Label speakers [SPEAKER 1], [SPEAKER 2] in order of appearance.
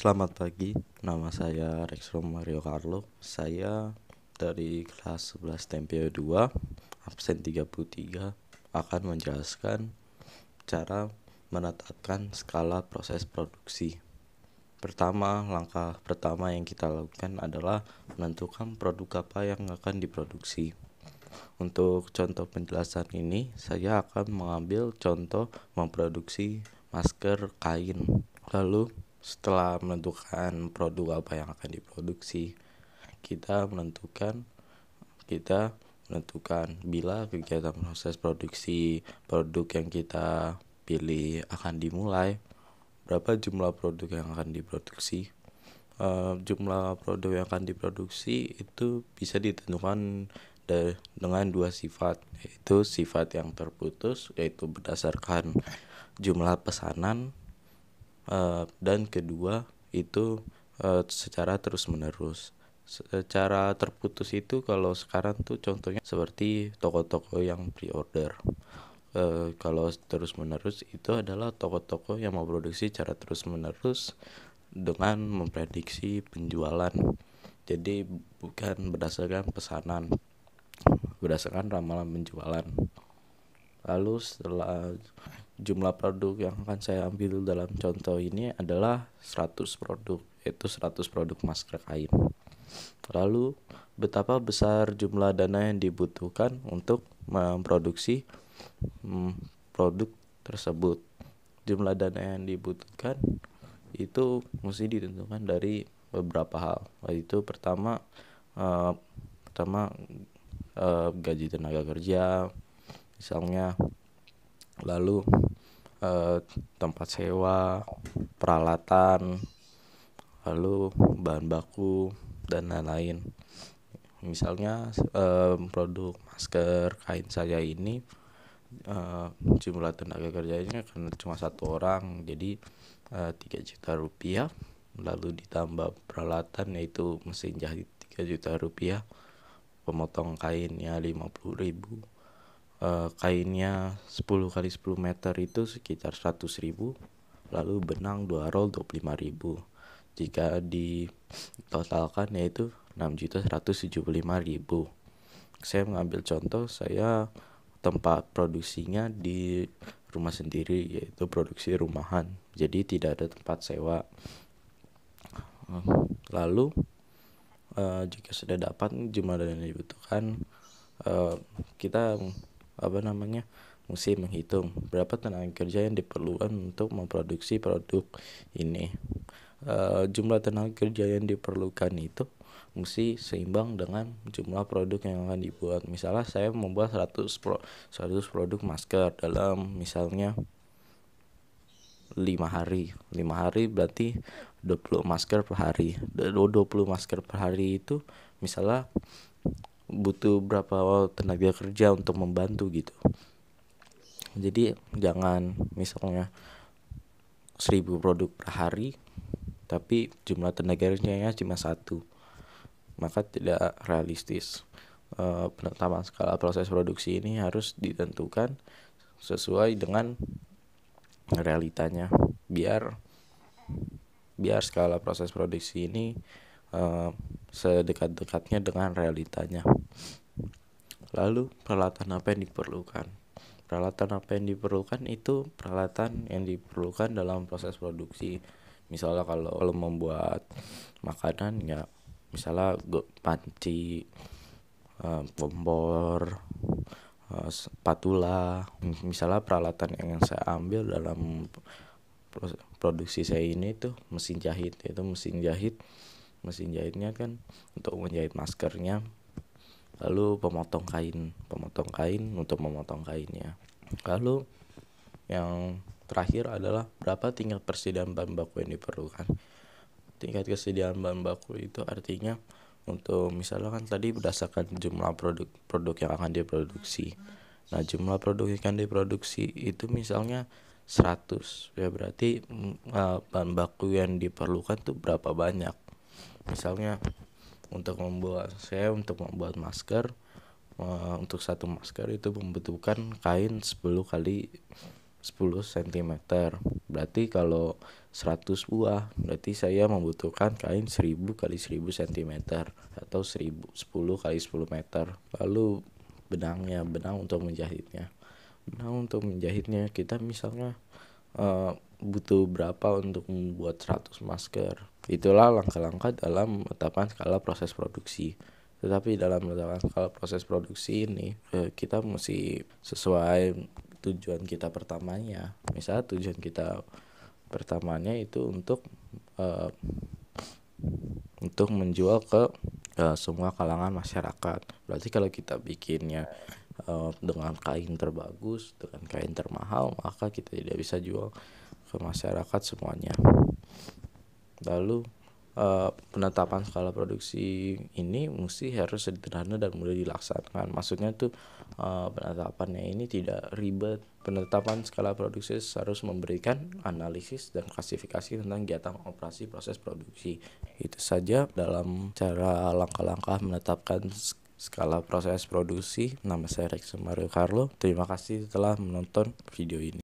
[SPEAKER 1] Selamat pagi, nama saya Rexrom Mario Carlo. Saya dari kelas 11 Tempe 2, absen 33, akan menjelaskan cara menetapkan skala proses produksi. Pertama, langkah pertama yang kita lakukan adalah menentukan produk apa yang akan diproduksi. Untuk contoh penjelasan ini, saya akan mengambil contoh memproduksi masker kain. Lalu, setelah menentukan produk apa yang akan diproduksi kita menentukan kita menentukan bila kegiatan proses produksi produk yang kita pilih akan dimulai berapa jumlah produk yang akan diproduksi e, jumlah produk yang akan diproduksi itu bisa ditentukan dengan dua sifat yaitu sifat yang terputus yaitu berdasarkan jumlah pesanan Eh, dan kedua itu uh, secara terus menerus secara terputus itu kalau sekarang tuh contohnya seperti toko-toko yang pre-order uh, kalau terus menerus itu adalah toko-toko yang memproduksi secara terus menerus dengan memprediksi penjualan jadi bukan berdasarkan pesanan berdasarkan ramalan penjualan lalu setelah jumlah produk yang akan saya ambil dalam contoh ini adalah 100 produk yaitu 100 produk masker kain lalu betapa besar jumlah dana yang dibutuhkan untuk memproduksi hmm, produk tersebut jumlah dana yang dibutuhkan itu mesti ditentukan dari beberapa hal yaitu pertama eh, pertama eh, gaji tenaga kerja misalnya lalu eh, tempat sewa peralatan lalu bahan baku dan lain-lain misalnya eh, produk masker kain saja ini eh, jumlah tenaga kerjanya karena cuma satu orang jadi eh, tiga juta rupiah lalu ditambah peralatan yaitu mesin jahit 3 juta rupiah pemotong kainnya 50 ribu Eh, kainnya 10 kali 10 meter itu sekitar 100 ribu lalu benang 2 roll 25 ribu jika ditotalkan yaitu ribu saya mengambil contoh saya tempat produksinya di rumah sendiri yaitu produksi rumahan jadi tidak ada tempat sewa eh, lalu uh, jika sudah dapat jumlah dana yang dibutuhkan uh, kita apa namanya mesti menghitung berapa tenaga kerja yang diperlukan untuk memproduksi produk ini uh, jumlah tenaga kerja yang diperlukan itu mesti seimbang dengan jumlah produk yang akan dibuat misalnya saya membuat 100 pro 100 produk masker dalam misalnya lima hari lima hari berarti 20 masker per hari 20 masker per hari itu misalnya butuh berapa tenaga kerja untuk membantu gitu jadi jangan misalnya seribu produk per hari tapi jumlah tenaga kerjanya cuma satu maka tidak realistis e, eh, penetapan skala proses produksi ini harus ditentukan sesuai dengan realitanya biar biar skala proses produksi ini e, sedekat-dekatnya dengan realitanya. Lalu peralatan apa yang diperlukan? Peralatan apa yang diperlukan itu peralatan yang diperlukan dalam proses produksi. Misalnya kalau kalau membuat makanan ya misalnya panci, kompor, eh, uh, eh, spatula. Misalnya peralatan yang saya ambil dalam produksi saya ini tuh mesin jahit, yaitu mesin jahit mesin jahitnya kan untuk menjahit maskernya lalu pemotong kain pemotong kain untuk memotong kainnya lalu yang terakhir adalah berapa tingkat persediaan bahan baku yang diperlukan tingkat kesediaan bahan baku itu artinya untuk misalnya kan tadi berdasarkan jumlah produk produk yang akan diproduksi nah jumlah produk yang akan diproduksi itu misalnya 100 ya berarti uh, bahan baku yang diperlukan tuh berapa banyak misalnya untuk membuat saya untuk membuat masker eh, untuk satu masker itu membutuhkan kain 10 kali 10 cm berarti kalau 100 buah berarti saya membutuhkan kain 1000 kali 1000 cm atau 1000 10 kali 10 meter lalu benangnya benang untuk menjahitnya benang untuk menjahitnya kita misalnya uh, butuh berapa untuk membuat 100 masker. Itulah langkah-langkah dalam tahapan skala proses produksi. Tetapi dalam tahapan skala proses produksi ini eh, kita mesti sesuai tujuan kita pertamanya. Misalnya tujuan kita pertamanya itu untuk uh, untuk menjual ke uh, semua kalangan masyarakat. Berarti kalau kita bikinnya uh, dengan kain terbagus, dengan kain termahal, maka kita tidak bisa jual ke masyarakat semuanya. Lalu uh, penetapan skala produksi ini mesti harus sederhana dan mudah dilaksanakan. Maksudnya itu uh, eh, penetapannya ini tidak ribet. Penetapan skala produksi harus memberikan analisis dan klasifikasi tentang kegiatan operasi proses produksi. Itu saja dalam cara langkah-langkah menetapkan skala proses produksi. Nama saya Rex Mario Carlo. Terima kasih telah menonton video ini.